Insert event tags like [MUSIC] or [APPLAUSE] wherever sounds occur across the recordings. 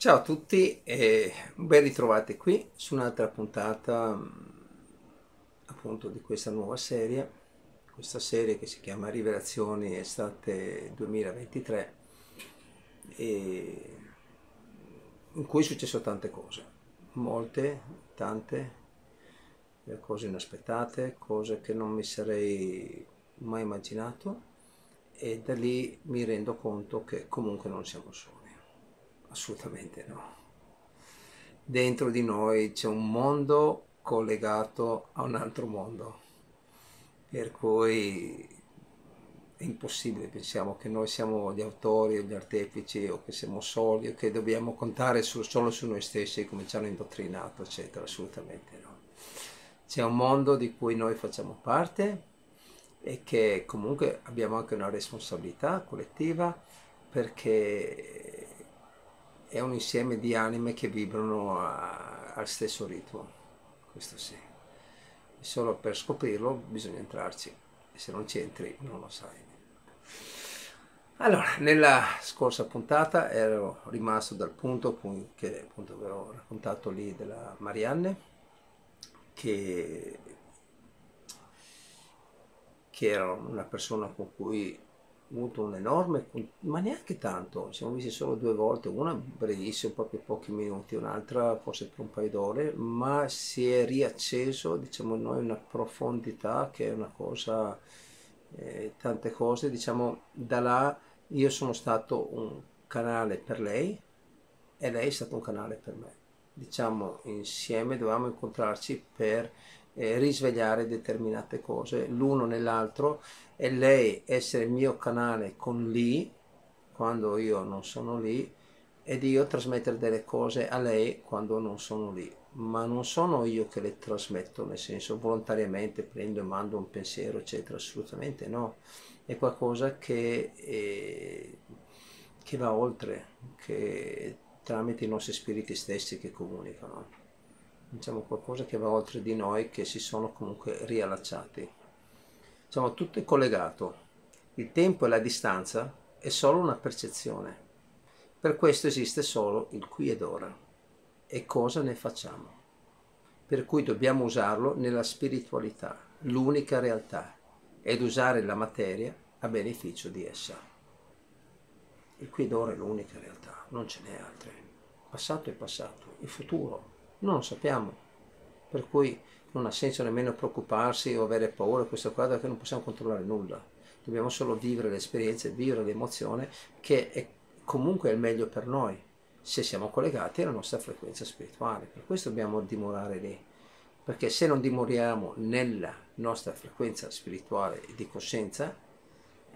Ciao a tutti e ben ritrovati qui su un'altra puntata mm, appunto di questa nuova serie, questa serie che si chiama Rivelazioni Estate 2023 in cui è successo tante cose, molte, tante, eh, cose inaspettate, cose che non mi sarei mai immaginato e da lì mi rendo conto che comunque non siamo soli Assolutamente no. Dentro di noi c'è un mondo collegato a un altro mondo, per cui è impossibile, pensiamo che noi siamo gli autori o gli artefici o che siamo soli o che dobbiamo contare su, solo su noi stessi come ci hanno indottrinato, eccetera, assolutamente no. C'è un mondo di cui noi facciamo parte e che comunque abbiamo anche una responsabilità collettiva perché è un insieme di anime che vibrano a, al stesso ritmo, questo sì. Solo per scoprirlo bisogna entrarci, e se non ci entri non lo sai. Allora, nella scorsa puntata ero rimasto dal punto che appunto avevo raccontato lì della Marianne, che, che era una persona con cui avuto un enorme, ma neanche tanto, ci siamo visti solo due volte, una brevissima, proprio pochi minuti, un'altra forse per un paio d'ore, ma si è riacceso, diciamo noi, una profondità che è una cosa, eh, tante cose, diciamo da là io sono stato un canale per lei e lei è stato un canale per me. Diciamo insieme dovevamo incontrarci per eh, risvegliare determinate cose l'uno nell'altro e lei essere il mio canale con lì quando io non sono lì ed io trasmettere delle cose a lei quando non sono lì ma non sono io che le trasmetto nel senso volontariamente prendo e mando un pensiero eccetera assolutamente no è qualcosa che, eh, che va oltre che tramite i nostri spiriti stessi che comunicano diciamo, qualcosa che va oltre di noi, che si sono comunque riallacciati. Diciamo, tutto è collegato. Il tempo e la distanza è solo una percezione. Per questo esiste solo il qui ed ora. E cosa ne facciamo? Per cui dobbiamo usarlo nella spiritualità, l'unica realtà, ed usare la materia a beneficio di essa. Il qui ed ora è l'unica realtà, non ce n'è altre. passato è passato, il futuro non lo sappiamo, per cui non ha senso nemmeno preoccuparsi o avere paura di questo quadro che non possiamo controllare nulla. Dobbiamo solo vivere le esperienze, vivere l'emozione che è comunque il meglio per noi se siamo collegati alla nostra frequenza spirituale. Per questo dobbiamo dimorare lì, perché se non dimoriamo nella nostra frequenza spirituale di coscienza,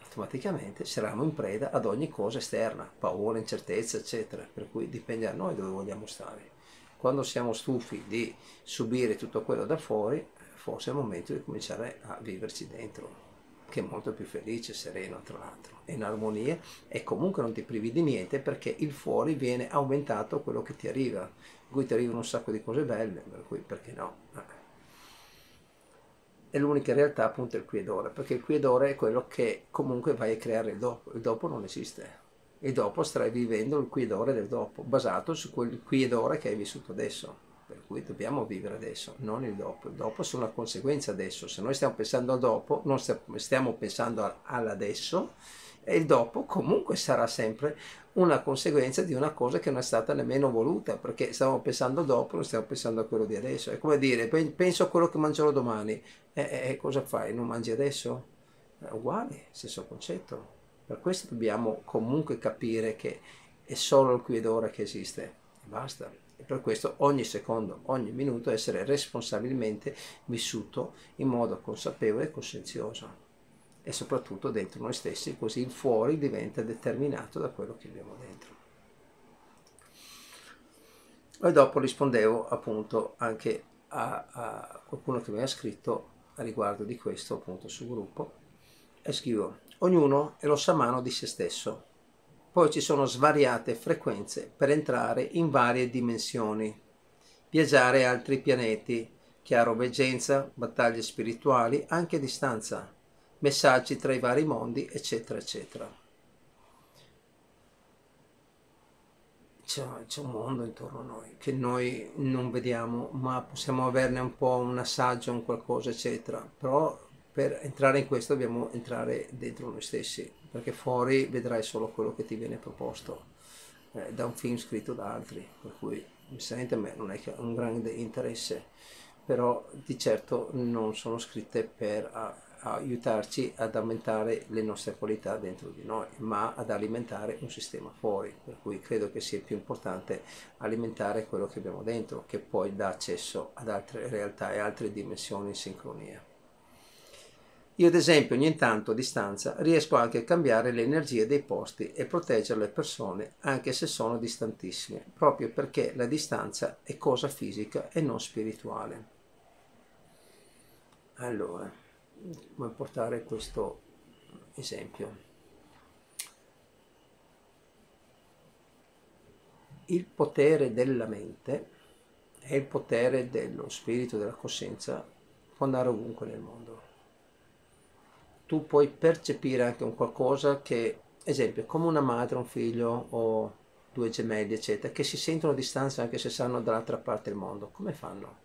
automaticamente saremo in preda ad ogni cosa esterna, paura, incertezza, eccetera, per cui dipende da noi dove vogliamo stare. Quando siamo stufi di subire tutto quello da fuori, forse è il momento di cominciare a viverci dentro, che è molto più felice, sereno tra l'altro, è in armonia e comunque non ti privi di niente perché il fuori viene aumentato quello che ti arriva, in cui ti arrivano un sacco di cose belle, per cui perché no? E l'unica realtà appunto è il qui ed ora, perché il qui ed ora è quello che comunque vai a creare il dopo, il dopo non esiste e dopo stai vivendo il qui ed ora del dopo, basato su quel qui ed ora che hai vissuto adesso. Per cui dobbiamo vivere adesso, non il dopo. Il dopo è una conseguenza adesso. Se noi stiamo pensando al dopo, non stiamo pensando all'adesso, e il dopo comunque sarà sempre una conseguenza di una cosa che non è stata nemmeno voluta, perché stiamo pensando al dopo, non stiamo pensando a quello di adesso. È come dire, penso a quello che mangerò domani, e, e cosa fai? Non mangi adesso? È uguale, stesso concetto. Per questo dobbiamo comunque capire che è solo il qui ed ora che esiste e basta. E per questo ogni secondo, ogni minuto essere responsabilmente vissuto in modo consapevole e coscienzioso e soprattutto dentro noi stessi, così il fuori diventa determinato da quello che abbiamo dentro. E dopo rispondevo appunto anche a, a qualcuno che mi ha scritto a riguardo di questo appunto sul gruppo e scrivo Ognuno è rossamano di se stesso. Poi ci sono svariate frequenze per entrare in varie dimensioni, viaggiare a altri pianeti, chiaroveggenza, battaglie spirituali, anche a distanza, messaggi tra i vari mondi, eccetera, eccetera. c'è, un mondo intorno a noi che noi non vediamo, ma possiamo averne un po' un assaggio, un qualcosa, eccetera. Però per entrare in questo dobbiamo entrare dentro noi stessi, perché fuori vedrai solo quello che ti viene proposto eh, da un film scritto da altri, per cui mi sente a me non è che un grande interesse, però di certo non sono scritte per a, a aiutarci ad aumentare le nostre qualità dentro di noi, ma ad alimentare un sistema fuori, per cui credo che sia più importante alimentare quello che abbiamo dentro, che poi dà accesso ad altre realtà e altre dimensioni in sincronia. Io ad esempio ogni tanto a distanza riesco anche a cambiare le energie dei posti e proteggere le persone anche se sono distantissime, proprio perché la distanza è cosa fisica e non spirituale. Allora, come portare questo esempio? Il potere della mente e il potere dello spirito, della coscienza può andare ovunque nel mondo tu puoi percepire anche un qualcosa che, esempio, come una madre, un figlio o due gemelli, eccetera, che si sentono a distanza anche se stanno dall'altra parte del mondo. Come fanno?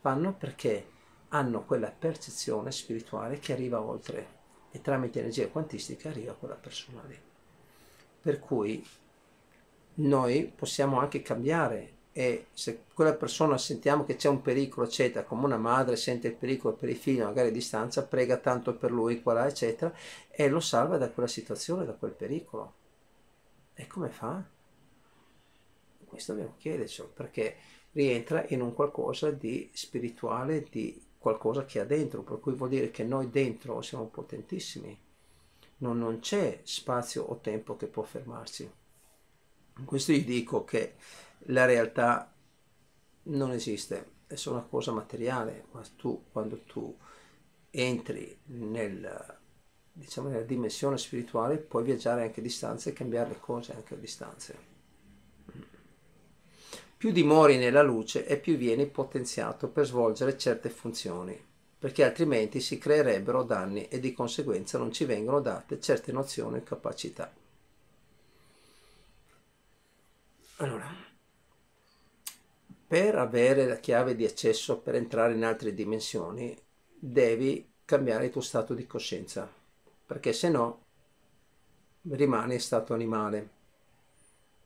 Fanno perché hanno quella percezione spirituale che arriva oltre e tramite energia quantistica arriva a quella persona lì. Per cui noi possiamo anche cambiare e se quella persona sentiamo che c'è un pericolo, eccetera, come una madre sente il pericolo per i figli, magari a distanza, prega tanto per lui, qua là, eccetera, e lo salva da quella situazione, da quel pericolo. E come fa? Questo dobbiamo chiederci, perché rientra in un qualcosa di spirituale, di qualcosa che ha dentro, per cui vuol dire che noi dentro siamo potentissimi, non, non c'è spazio o tempo che può fermarsi. Questo gli dico che la realtà non esiste, è solo una cosa materiale, ma tu quando tu entri nel, diciamo, nella dimensione spirituale puoi viaggiare anche a distanze e cambiare le cose anche a distanze. Più dimori nella luce e più vieni potenziato per svolgere certe funzioni perché altrimenti si creerebbero danni e di conseguenza non ci vengono date certe nozioni e capacità. Allora, per avere la chiave di accesso per entrare in altre dimensioni devi cambiare il tuo stato di coscienza perché se no rimani in stato animale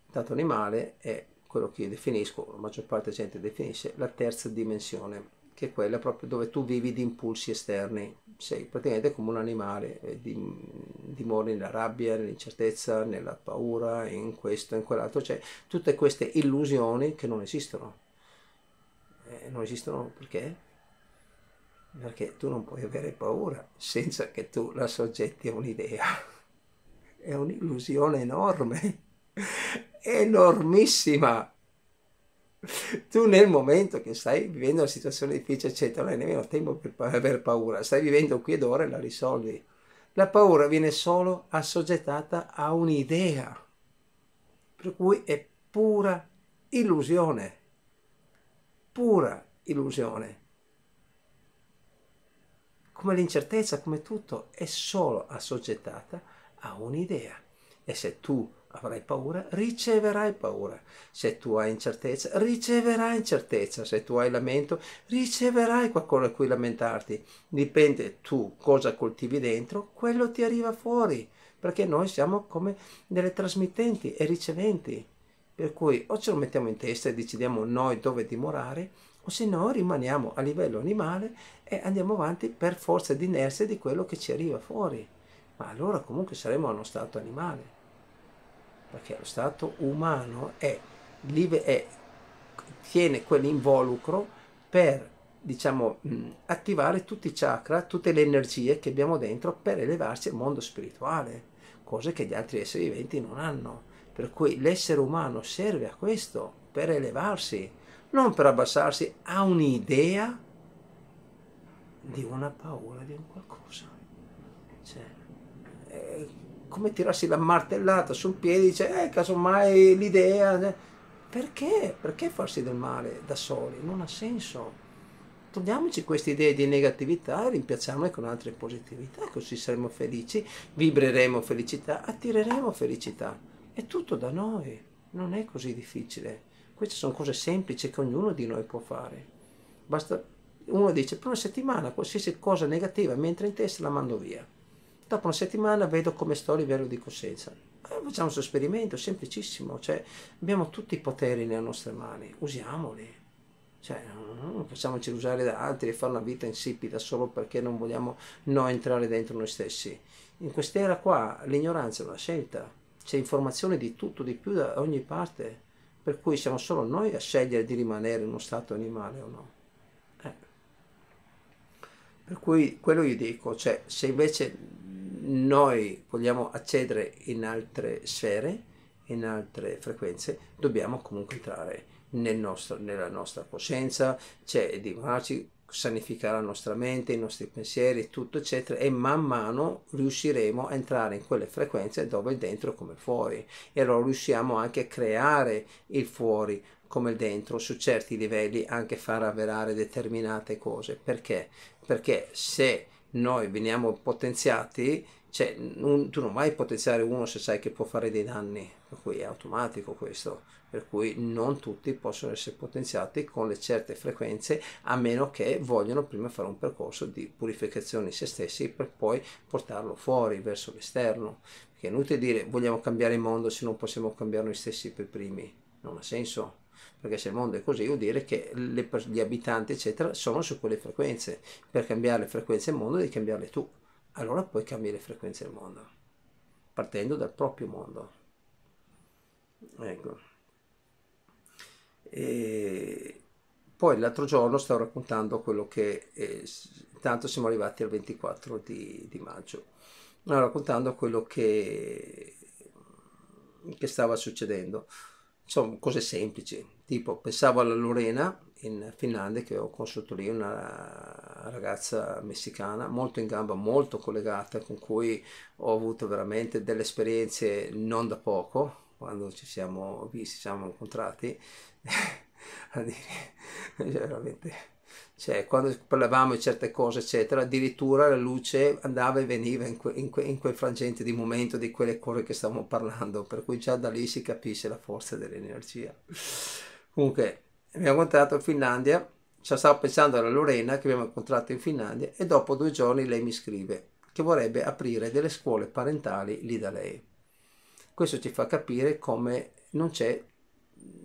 stato animale è quello che io definisco la maggior parte della gente definisce la terza dimensione che è quella proprio dove tu vivi di impulsi esterni sei praticamente come un animale eh, dimori nella rabbia nell'incertezza nella paura in questo in quell'altro cioè tutte queste illusioni che non esistono non esistono perché? Perché tu non puoi avere paura senza che tu la soggetti a un'idea. È un'illusione enorme, enormissima. Tu nel momento che stai vivendo una situazione difficile, eccetera, non hai nemmeno tempo per aver paura, stai vivendo qui ed ora e la risolvi. La paura viene solo assoggettata a un'idea, per cui è pura illusione pura illusione. Come l'incertezza, come tutto, è solo assoggettata a un'idea. E se tu avrai paura, riceverai paura. Se tu hai incertezza, riceverai incertezza. Se tu hai lamento, riceverai qualcosa a cui lamentarti. Dipende tu cosa coltivi dentro, quello ti arriva fuori, perché noi siamo come delle trasmittenti e riceventi. Per cui o ce lo mettiamo in testa e decidiamo noi dove dimorare, o se no rimaniamo a livello animale e andiamo avanti per forza di inerzia di quello che ci arriva fuori. Ma allora comunque saremo a uno stato animale, perché lo stato umano è, è tiene quell'involucro per diciamo, mm, attivare tutti i chakra, tutte le energie che abbiamo dentro per elevarsi al mondo spirituale, cose che gli altri esseri viventi non hanno. Per cui l'essere umano serve a questo, per elevarsi, non per abbassarsi a un'idea di una paura, di un qualcosa. Cioè, è eh, come tirarsi la martellata sul piede e dire, eh, casomai l'idea... Eh. Perché? Perché farsi del male da soli? Non ha senso. Togliamoci queste idee di negatività e rimpiazziamole con altre positività, così saremo felici, vibreremo felicità, attireremo felicità. È tutto da noi, non è così difficile. Queste sono cose semplici che ognuno di noi può fare. Basta, uno dice, per una settimana qualsiasi cosa negativa mentre in testa la mando via. Dopo una settimana vedo come sto a livello di coscienza. Allora, eh, facciamo questo esperimento, semplicissimo. Cioè, abbiamo tutti i poteri nelle nostre mani, usiamoli. Cioè, non facciamoci usare da altri e fare una vita insipida solo perché non vogliamo no entrare dentro noi stessi. In quest'era qua l'ignoranza è una scelta c'è informazione di tutto, di più da ogni parte, per cui siamo solo noi a scegliere di rimanere in uno stato animale o no. Eh. Per cui quello io dico, cioè se invece noi vogliamo accedere in altre sfere, in altre frequenze, dobbiamo comunque entrare nel nostro, nella nostra coscienza, cioè di marci, sanificare la nostra mente, i nostri pensieri, tutto eccetera e man mano riusciremo a entrare in quelle frequenze dove il dentro è come il fuori e allora riusciamo anche a creare il fuori come il dentro su certi livelli anche far avverare determinate cose perché perché se noi veniamo potenziati cioè, non, tu non vai a ipotizzare uno se sai che può fare dei danni, per cui è automatico questo, per cui non tutti possono essere potenziati con le certe frequenze a meno che vogliono prima fare un percorso di purificazione in se stessi per poi portarlo fuori verso l'esterno. Perché è inutile dire vogliamo cambiare il mondo se non possiamo cambiare noi stessi per primi, non ha senso perché se il mondo è così vuol dire che le, gli abitanti eccetera sono su quelle frequenze per cambiare le frequenze del mondo devi cambiarle tu allora puoi cambiare frequenza del mondo, partendo dal proprio mondo. Ecco. E poi l'altro giorno stavo raccontando quello che eh, intanto siamo arrivati al 24 di, di maggio allora, raccontando quello che, che stava succedendo insomma cose semplici tipo pensavo alla Lorena in Finlandia che ho conosciuto lì una ragazza messicana molto in gamba, molto collegata, con cui ho avuto veramente delle esperienze non da poco, quando ci siamo visti, ci siamo incontrati, [LAUGHS] a dire, cioè, veramente, cioè, quando parlavamo di certe cose, eccetera, addirittura la luce andava e veniva in, que, in, que, in, quel frangente di momento di quelle cose che stavamo parlando, per cui già da lì si capisce la forza dell'energia. Comunque, abbiamo incontrato in Finlandia, cioè stavo pensando alla Lorena che abbiamo incontrato in Finlandia e dopo due giorni lei mi scrive che vorrebbe aprire delle scuole parentali lì da lei. Questo ci fa capire come non c'è,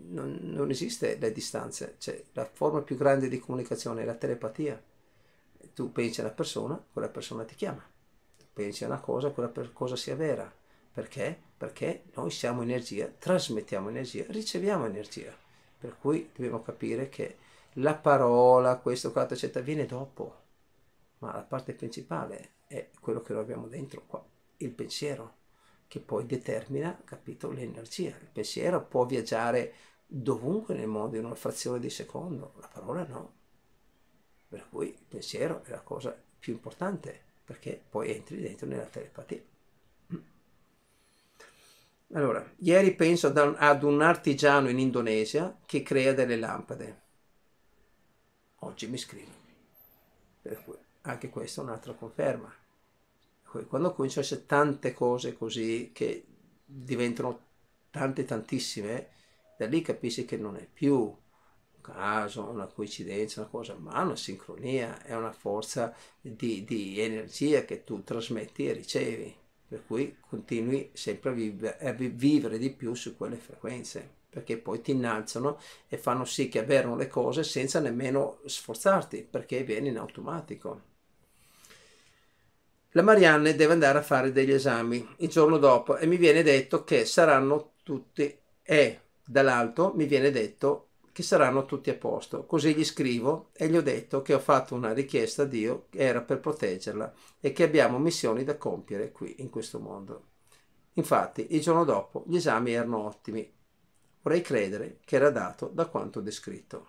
non, non esiste le distanze, cioè la forma più grande di comunicazione è la telepatia. Tu pensi a una persona, quella persona ti chiama, pensi a una cosa, quella cosa sia vera. Perché? Perché noi siamo energia, trasmettiamo energia, riceviamo energia. Per cui dobbiamo capire che la parola, questo, quell'altro, eccetera, viene dopo, ma la parte principale è quello che noi abbiamo dentro qua, il pensiero, che poi determina, capito, l'energia. Il pensiero può viaggiare dovunque nel mondo in una frazione di secondo, la parola no. Per cui il pensiero è la cosa più importante, perché poi entri dentro nella telepatia. Allora, ieri penso ad un artigiano in Indonesia che crea delle lampade. Oggi mi scrivo. Per cui anche questa è un'altra conferma. Quando cominciano a essere tante cose così che diventano tante tantissime, da lì capisci che non è più un caso, una coincidenza, una cosa, ma una sincronia, è una forza di, di energia che tu trasmetti e ricevi per cui continui sempre a, vive, a vivere di più su quelle frequenze perché poi ti innalzano e fanno sì che avverano le cose senza nemmeno sforzarti perché viene in automatico. La Marianne deve andare a fare degli esami il giorno dopo e mi viene detto che saranno tutti e dall'alto mi viene detto che saranno tutti a posto. Così gli scrivo e gli ho detto che ho fatto una richiesta a Dio che era per proteggerla e che abbiamo missioni da compiere qui in questo mondo. Infatti, il giorno dopo gli esami erano ottimi. Vorrei credere che era dato da quanto descritto.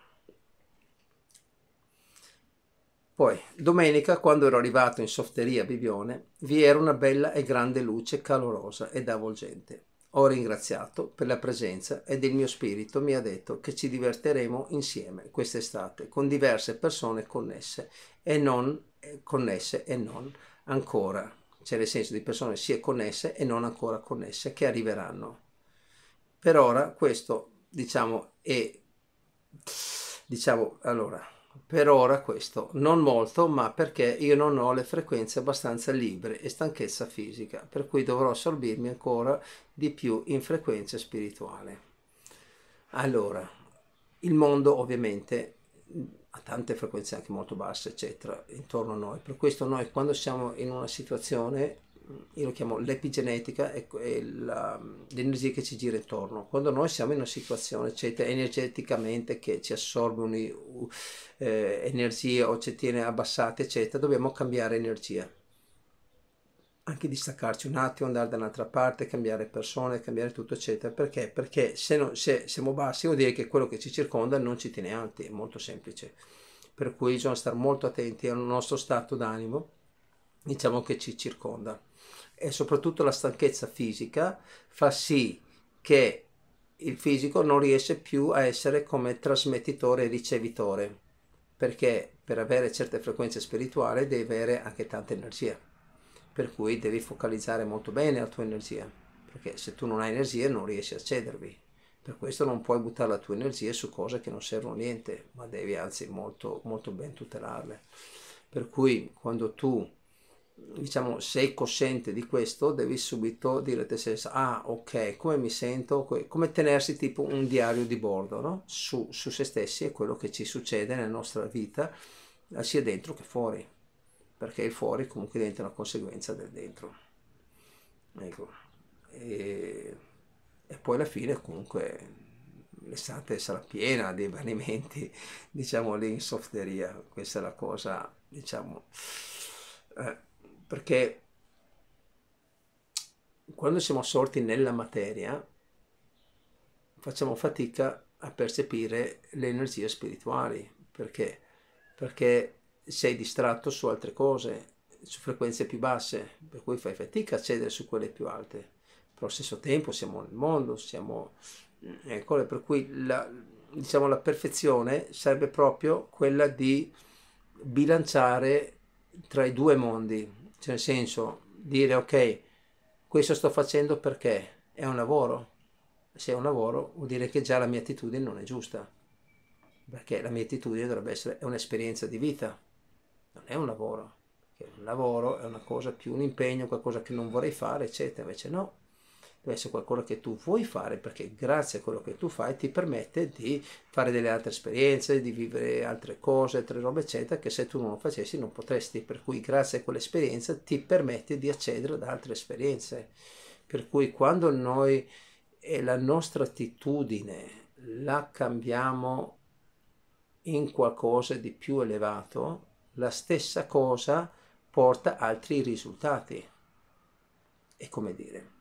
Poi, domenica, quando ero arrivato in softeria Bibione, vi era una bella e grande luce calorosa ed avvolgente. Ho ringraziato per la presenza ed il mio spirito mi ha detto che ci diverteremo insieme quest'estate con diverse persone connesse e non eh, connesse e non ancora, cioè nel senso di persone sia connesse e non ancora connesse che arriveranno. Per ora questo diciamo è diciamo allora per ora questo, non molto, ma perché io non ho le frequenze abbastanza libere e stanchezza fisica, per cui dovrò assorbirmi ancora di più in frequenza spirituale. Allora, il mondo ovviamente ha tante frequenze anche molto basse, eccetera, intorno a noi, per questo noi quando siamo in una situazione io lo chiamo l'epigenetica, è, um, l'energia che ci gira intorno. Quando noi siamo in una situazione, c'è energeticamente che ci assorbe uh, energie o ci tiene abbassate, eccetera, dobbiamo cambiare energia. Anche distaccarci un attimo, andare da un'altra parte, cambiare persone, cambiare tutto, eccetera. Perché? Perché se, non, se siamo bassi vuol dire che quello che ci circonda non ci tiene alti, è molto semplice. Per cui bisogna stare molto attenti al nostro stato d'animo diciamo che ci circonda e soprattutto la stanchezza fisica fa sì che il fisico non riesce più a essere come trasmettitore e ricevitore, perché per avere certe frequenze spirituali devi avere anche tanta energia, per cui devi focalizzare molto bene la tua energia, perché se tu non hai energia non riesci a cedervi. Per questo non puoi buttare la tua energia su cose che non servono a niente, ma devi anzi molto, molto ben tutelarle. Per cui quando tu diciamo, sei cosciente di questo, devi subito dire a te stesso, ah ok, come mi sento, come tenersi tipo un diario di bordo no? su, su se stessi e quello che ci succede nella nostra vita, sia dentro che fuori, perché il fuori comunque diventa una conseguenza del dentro. Ecco. E, e poi alla fine comunque l'estate sarà piena di vanimenti, diciamo lì in softeria, questa è la cosa, diciamo... Eh perché quando siamo assorti nella materia facciamo fatica a percepire le energie spirituali perché perché sei distratto su altre cose su frequenze più basse per cui fai fatica a cedere su quelle più alte però allo stesso tempo siamo nel mondo siamo ecco, per cui la, diciamo la perfezione sarebbe proprio quella di bilanciare tra i due mondi cioè nel senso dire ok, questo sto facendo perché è un lavoro. Se è un lavoro vuol dire che già la mia attitudine non è giusta. Perché la mia attitudine dovrebbe essere un'esperienza di vita, non è un lavoro. Perché un lavoro è una cosa più un impegno, qualcosa che non vorrei fare, eccetera. Invece no, deve essere qualcosa che tu vuoi fare perché grazie a quello che tu fai ti permette di fare delle altre esperienze, di vivere altre cose, altre robe eccetera che se tu non lo facessi non potresti, per cui grazie a quell'esperienza ti permette di accedere ad altre esperienze. Per cui quando noi e la nostra attitudine la cambiamo in qualcosa di più elevato, la stessa cosa porta altri risultati. È come dire,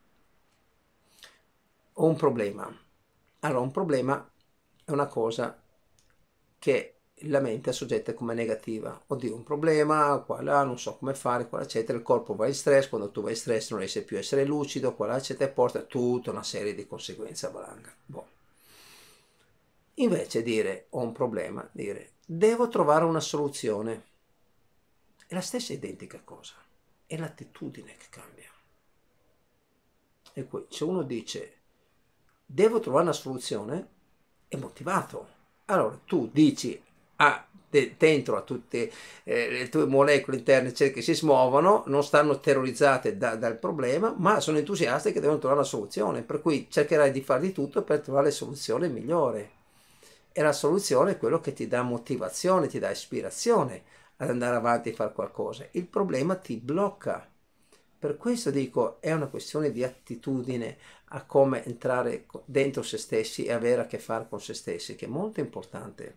ho un problema. Allora, un problema è una cosa che la mente è soggetta come negativa. Oddio, un problema, qua là, non so come fare, qua là, eccetera. Il corpo va in stress, quando tu vai in stress non riesci più a essere lucido, qua là, eccetera, e porta tutta una serie di conseguenze a valanga. Boh. Invece dire ho un problema, dire devo trovare una soluzione. È la stessa identica cosa, è l'attitudine che cambia. E qui, se uno dice devo trovare una soluzione, è motivato. Allora tu dici ah, dentro a tutte eh, le tue molecole interne cioè, che si smuovono, non stanno terrorizzate da, dal problema, ma sono entusiaste che devono trovare una soluzione, per cui cercherai di fare di tutto per trovare la soluzione migliore. E la soluzione è quello che ti dà motivazione, ti dà ispirazione ad andare avanti e fare qualcosa. Il problema ti blocca per questo dico, è una questione di attitudine a come entrare dentro se stessi e avere a che fare con se stessi, che è molto importante.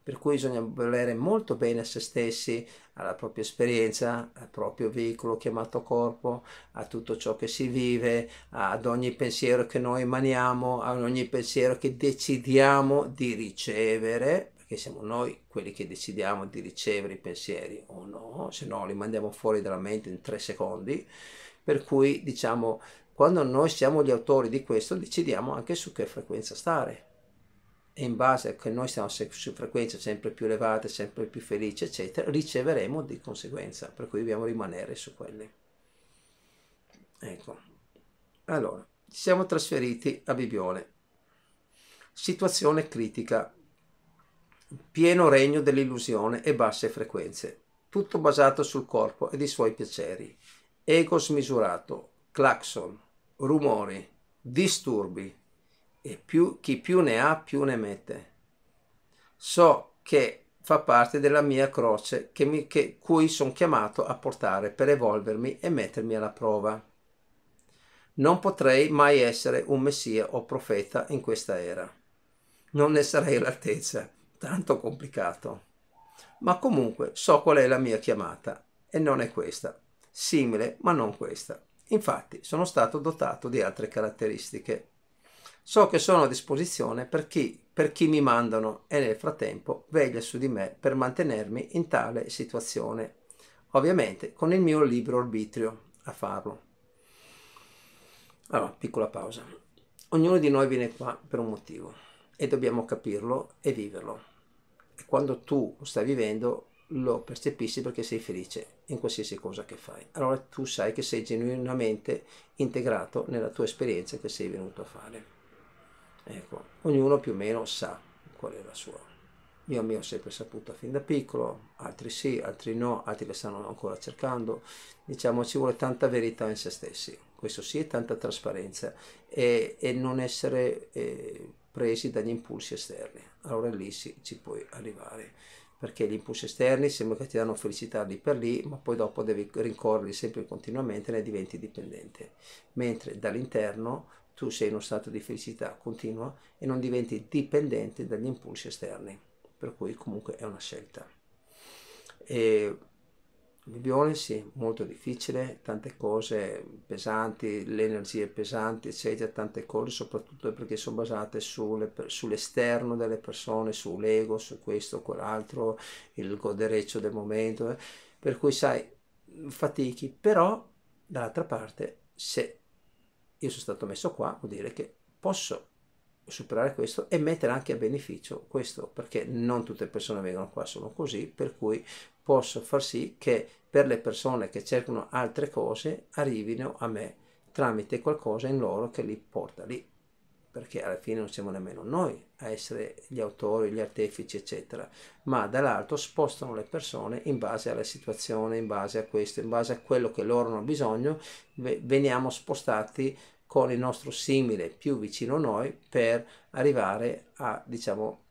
Per cui bisogna volere molto bene a se stessi, alla propria esperienza, al proprio veicolo chiamato corpo, a tutto ciò che si vive, ad ogni pensiero che noi emaniamo, ad ogni pensiero che decidiamo di ricevere perché siamo noi quelli che decidiamo di ricevere i pensieri o no, se no li mandiamo fuori dalla mente in tre secondi, per cui diciamo quando noi siamo gli autori di questo decidiamo anche su che frequenza stare e in base a che noi stiamo su frequenze sempre più elevate, sempre più felici, eccetera, riceveremo di conseguenza, per cui dobbiamo rimanere su quelle. Ecco. Allora, siamo trasferiti a Bibione. Situazione critica pieno regno dell'illusione e basse frequenze, tutto basato sul corpo ed i suoi piaceri, ego smisurato, clacson, rumori, disturbi e più, chi più ne ha più ne mette. So che fa parte della mia croce che mi, che, cui sono chiamato a portare per evolvermi e mettermi alla prova. Non potrei mai essere un messia o profeta in questa era. Non ne sarei all'altezza tanto complicato. Ma comunque so qual è la mia chiamata e non è questa, simile ma non questa. Infatti sono stato dotato di altre caratteristiche. So che sono a disposizione per chi, per chi mi mandano e nel frattempo veglia su di me per mantenermi in tale situazione, ovviamente con il mio libero arbitrio a farlo. Allora, piccola pausa. Ognuno di noi viene qua per un motivo e dobbiamo capirlo e viverlo quando tu stai vivendo lo percepisci perché sei felice in qualsiasi cosa che fai. Allora tu sai che sei genuinamente integrato nella tua esperienza che sei venuto a fare. Ecco, ognuno più o meno sa qual è la sua. Io mi ho sempre saputo fin da piccolo, altri sì, altri no, altri le stanno ancora cercando. Diciamo ci vuole tanta verità in se stessi, questo sì, e tanta trasparenza e, e non essere eh, presi dagli impulsi esterni. Allora lì sì, ci puoi arrivare, perché gli impulsi esterni sembra che ti danno felicità lì per lì, ma poi dopo devi rincorrerli sempre continuamente e ne diventi dipendente. Mentre dall'interno tu sei in uno stato di felicità continua e non diventi dipendente dagli impulsi esterni, per cui comunque è una scelta. E il sì, molto difficile, tante cose pesanti, le energie pesanti, eccetera, tante cose, soprattutto perché sono basate sulle, sull'esterno delle persone, sull'ego, su questo, quell'altro, il godereccio del momento, eh. per cui sai, fatichi, però dall'altra parte se io sono stato messo qua vuol dire che posso superare questo e mettere anche a beneficio questo perché non tutte le persone vengono qua sono così per cui posso far sì che per le persone che cercano altre cose arrivino a me tramite qualcosa in loro che li porta lì perché alla fine non siamo nemmeno noi a essere gli autori, gli artefici, eccetera, ma dall'alto spostano le persone in base alla situazione, in base a questo, in base a quello che loro hanno bisogno, veniamo spostati con il nostro simile più vicino a noi per arrivare a, diciamo,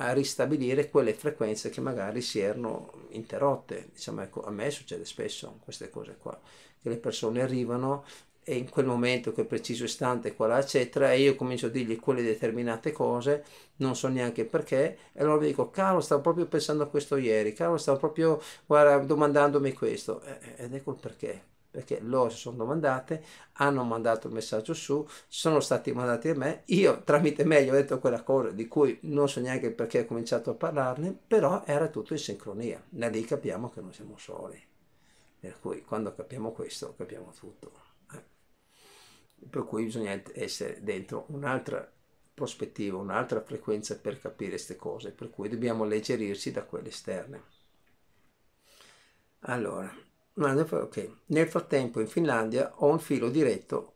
a ristabilire quelle frequenze che magari si erano interrotte. Diciamo, ecco, a me succede spesso queste cose qua, che le persone arrivano e in quel momento, quel preciso istante, qua eccetera, e io comincio a dirgli quelle determinate cose, non so neanche perché, e allora vi dico, caro, stavo proprio pensando a questo ieri, caro, stavo proprio, guarda, domandandomi questo, ed ecco il perché perché loro si sono domandate, hanno mandato il messaggio su, sono stati mandati a me, io tramite me gli ho detto quella cosa di cui non so neanche perché ho cominciato a parlarne, però era tutto in sincronia, da lì capiamo che non siamo soli, per cui quando capiamo questo capiamo tutto, eh. per cui bisogna essere dentro un'altra prospettiva, un'altra frequenza per capire queste cose, per cui dobbiamo alleggerirsi da quelle esterne. Allora, Okay. Nel frattempo in Finlandia ho un filo diretto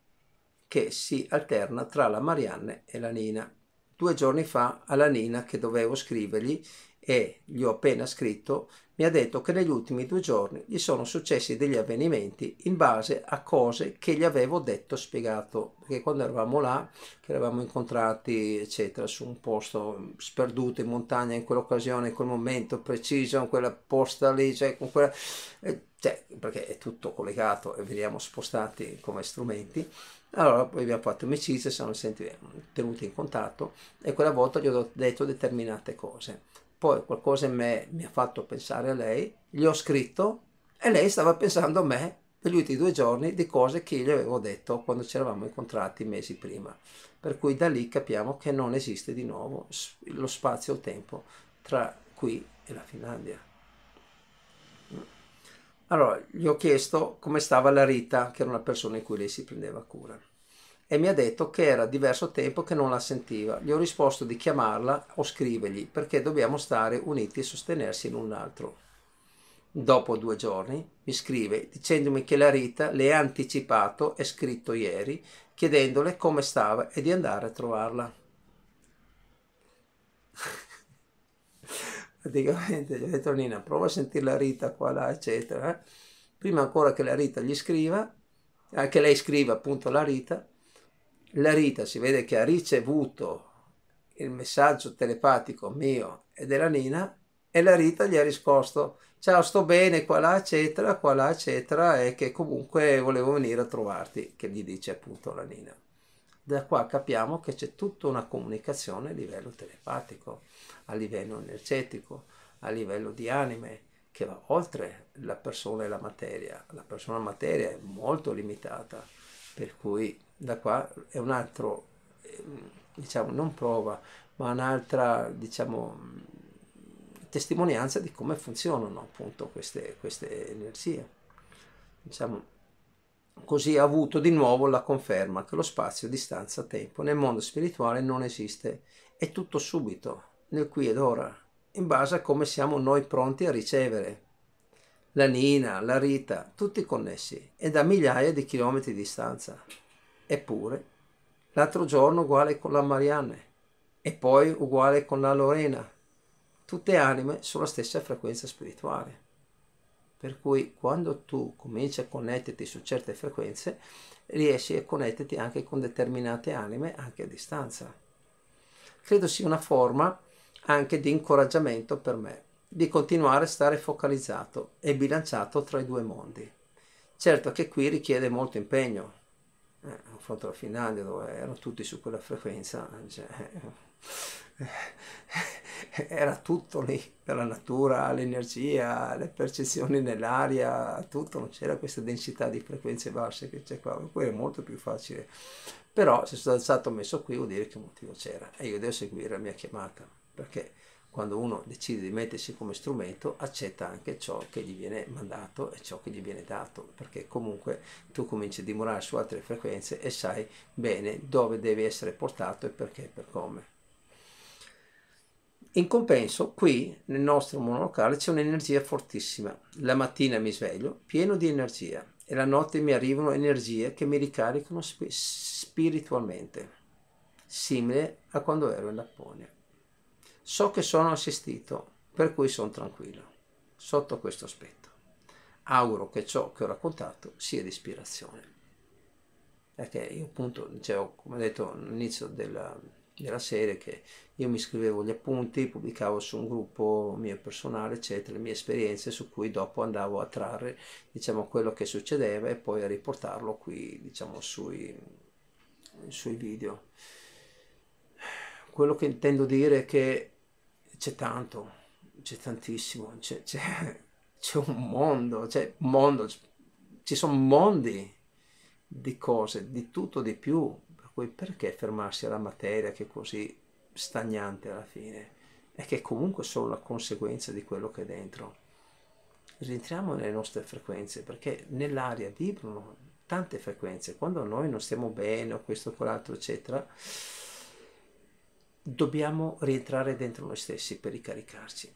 che si alterna tra la Marianne e la Nina. Due giorni fa alla Nina che dovevo scrivergli e gli ho appena scritto, mi ha detto che negli ultimi due giorni gli sono successi degli avvenimenti in base a cose che gli avevo detto spiegato, perché quando eravamo là, che eravamo incontrati, eccetera, su un posto sperduto in montagna in quell'occasione, in quel momento preciso, in quella posta lì, cioè con quella... Eh, cioè, perché è tutto collegato e veniamo spostati come strumenti. Allora poi abbiamo fatto amicizia, siamo tenuti in contatto e quella volta gli ho detto determinate cose. Poi qualcosa in me mi ha fatto pensare a lei, gli ho scritto e lei stava pensando a me negli ultimi due giorni di cose che gli avevo detto quando ci eravamo incontrati mesi prima. Per cui da lì capiamo che non esiste di nuovo lo spazio-tempo tra qui e la Finlandia. Allora gli ho chiesto come stava la Rita, che era una persona in cui lei si prendeva cura, e mi ha detto che era diverso tempo che non la sentiva. Gli ho risposto di chiamarla o scrivergli perché dobbiamo stare uniti e sostenersi in un altro. Dopo due giorni mi scrive dicendomi che la Rita le ha anticipato e scritto ieri chiedendole come stava e di andare a trovarla praticamente gli ho detto Nina prova a sentire la Rita qua là eccetera eh". prima ancora che la Rita gli scriva eh, che lei scriva appunto la Rita la Rita si vede che ha ricevuto il messaggio telepatico mio e della Nina e la Rita gli ha risposto ciao sto bene qua là eccetera qua là eccetera e che comunque volevo venire a trovarti che gli dice appunto la Nina da qua capiamo che c'è tutta una comunicazione a livello telepatico a livello energetico, a livello di anime, che va oltre la persona e la materia. La persona e la materia è molto limitata, per cui da qua è un altro, ehm, diciamo, non prova, ma un'altra, diciamo, testimonianza di come funzionano appunto queste, queste energie. Diciamo, così ha avuto di nuovo la conferma che lo spazio, distanza, tempo nel mondo spirituale non esiste, è tutto subito, nel qui ed ora, in base a come siamo noi pronti a ricevere. La Nina, la Rita, tutti connessi e da migliaia di chilometri di distanza. Eppure, l'altro giorno uguale con la Marianne e poi uguale con la Lorena, tutte anime sulla stessa frequenza spirituale. Per cui quando tu cominci a connetterti su certe frequenze, riesci a connetterti anche con determinate anime, anche a distanza. Credo sia una forma anche di incoraggiamento per me, di continuare a stare focalizzato e bilanciato tra i due mondi. Certo che qui richiede molto impegno, eh, confronto alla Finlandia dove erano tutti su quella frequenza, cioè, eh, era tutto lì, la natura l'energia, le percezioni nell'aria, tutto, non c'era questa densità di frequenze basse che c'è qua, qui è molto più facile. Però se sono stato messo qui vuol dire che un motivo c'era e io devo seguire la mia chiamata perché quando uno decide di mettersi come strumento accetta anche ciò che gli viene mandato e ciò che gli viene dato, perché comunque tu cominci a dimorare su altre frequenze e sai bene dove devi essere portato e perché e per come. In compenso, qui nel nostro monolocale c'è un'energia fortissima. La mattina mi sveglio pieno di energia e la notte mi arrivano energie che mi ricaricano sp- spiritualmente, simile a quando ero in Lapponia. So che sono assistito, per cui sono tranquillo sotto questo aspetto. Auguro che ciò che ho raccontato sia di ispirazione. Perché io appunto dicevo, come detto all'inizio della, della serie, che io mi scrivevo gli appunti, pubblicavo su un gruppo mio personale, eccetera, le mie esperienze su cui dopo andavo a trarre, diciamo, quello che succedeva e poi a riportarlo qui, diciamo, sui, sui video. Quello che intendo dire è che c'è tanto, c'è tantissimo, c'è, c'è, [LAUGHS] c'è un mondo, c'è cioè, un mondo, ci sono mondi di cose, di tutto, di più, per cui perché fermarsi alla materia che è così stagnante alla fine e che è comunque solo la conseguenza di quello che è dentro? Rientriamo nelle nostre frequenze perché nell'aria vibrano tante frequenze, quando noi non stiamo bene o questo o quell'altro eccetera, dobbiamo rientrare dentro noi stessi per ricaricarci.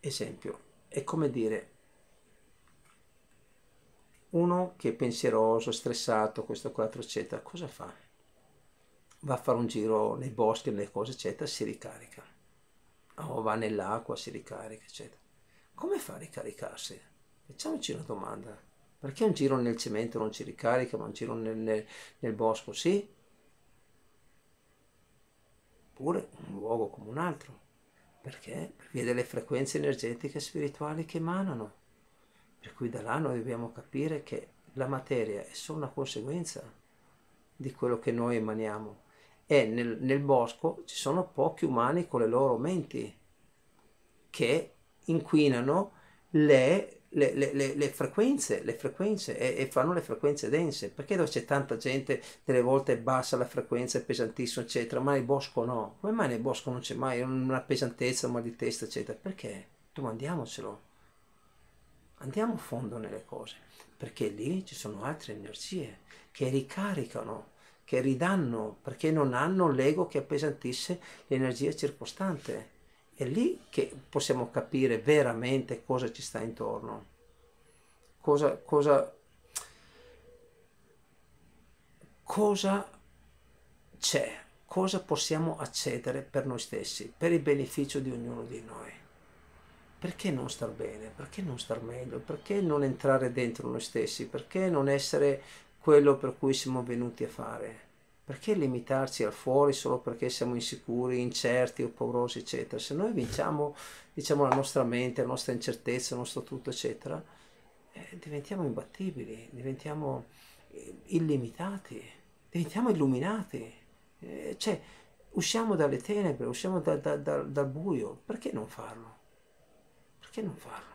Esempio, è come dire, uno che è pensieroso, stressato, questo 4 eccetera, cosa fa? Va a fare un giro nei boschi, nelle cose eccetera, si ricarica. O oh, va nell'acqua, si ricarica eccetera. Come fa a ricaricarsi? Facciamoci una domanda. Perché un giro nel cemento non ci ricarica, ma un giro nel, nel, nel bosco sì? oppure un luogo come un altro. Perché? Per via delle frequenze energetiche e spirituali che emanano. Per cui da là noi dobbiamo capire che la materia è solo una conseguenza di quello che noi emaniamo. E nel, nel bosco ci sono pochi umani con le loro menti che inquinano le le, le, le, frequenze, le frequenze e, e, fanno le frequenze dense. Perché dove c'è tanta gente, delle volte è bassa la frequenza, è pesantissima, eccetera, ma nel bosco no? Come mai nel bosco non c'è mai una pesantezza, un mal di testa, eccetera? Perché? Domandiamocelo. Andiamo a fondo nelle cose, perché lì ci sono altre energie che ricaricano, che ridanno, perché non hanno l'ego che appesantisse l'energia circostante è lì che possiamo capire veramente cosa ci sta intorno, cosa, cosa, cosa c'è, cosa possiamo accedere per noi stessi, per il beneficio di ognuno di noi. Perché non star bene? Perché non star meglio? Perché non entrare dentro noi stessi? Perché non essere quello per cui siamo venuti a fare? Perché limitarci al fuori solo perché siamo insicuri, incerti o paurosi, eccetera? Se noi vinciamo diciamo, la nostra mente, la nostra incertezza, il nostro tutto, eccetera, eh, diventiamo imbattibili, diventiamo eh, illimitati, diventiamo illuminati. Eh, cioè, usciamo dalle tenebre, usciamo da, da, da, dal buio. Perché non farlo? Perché non farlo?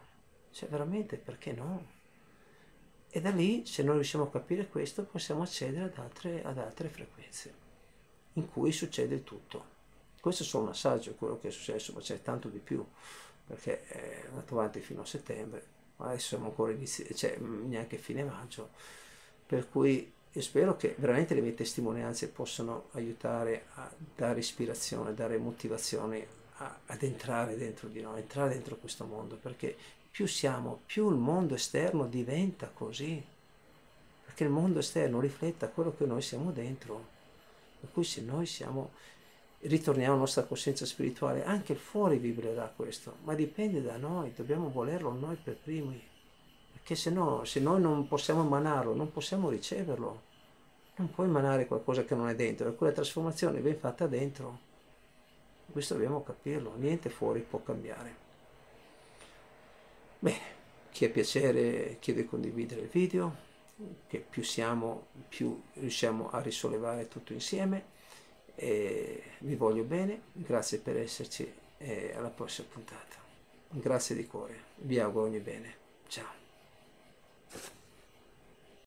Cioè, veramente, perché no? E da lì, se non riusciamo a capire questo, possiamo accedere ad altre, ad altre frequenze in cui succede tutto. Questo è solo un assaggio, quello che è successo, ma c'è tanto di più, perché è eh, andato avanti fino a settembre, ma adesso siamo ancora inizi- cioè, mm, neanche fine maggio, per cui io spero che veramente le mie testimonianze possano aiutare a dare ispirazione, a dare motivazione a, ad entrare dentro di noi, entrare dentro questo mondo, perché più siamo, più il mondo esterno diventa così, perché il mondo esterno rifletta quello che noi siamo dentro, per cui se noi siamo, ritorniamo alla nostra coscienza spirituale, anche il fuori vibrerà questo, ma dipende da noi, dobbiamo volerlo noi per primi, perché se no, se noi non possiamo emanarlo, non possiamo riceverlo, non puoi emanare qualcosa che non è dentro, per cui la trasformazione viene fatta dentro, questo dobbiamo capirlo, niente fuori può cambiare. Bene, chi ha piacere chiede di condividere il video, che più siamo, più riusciamo a risollevare tutto insieme. E vi voglio bene, grazie per esserci e alla prossima puntata. Grazie di cuore, vi auguro ogni bene. Ciao.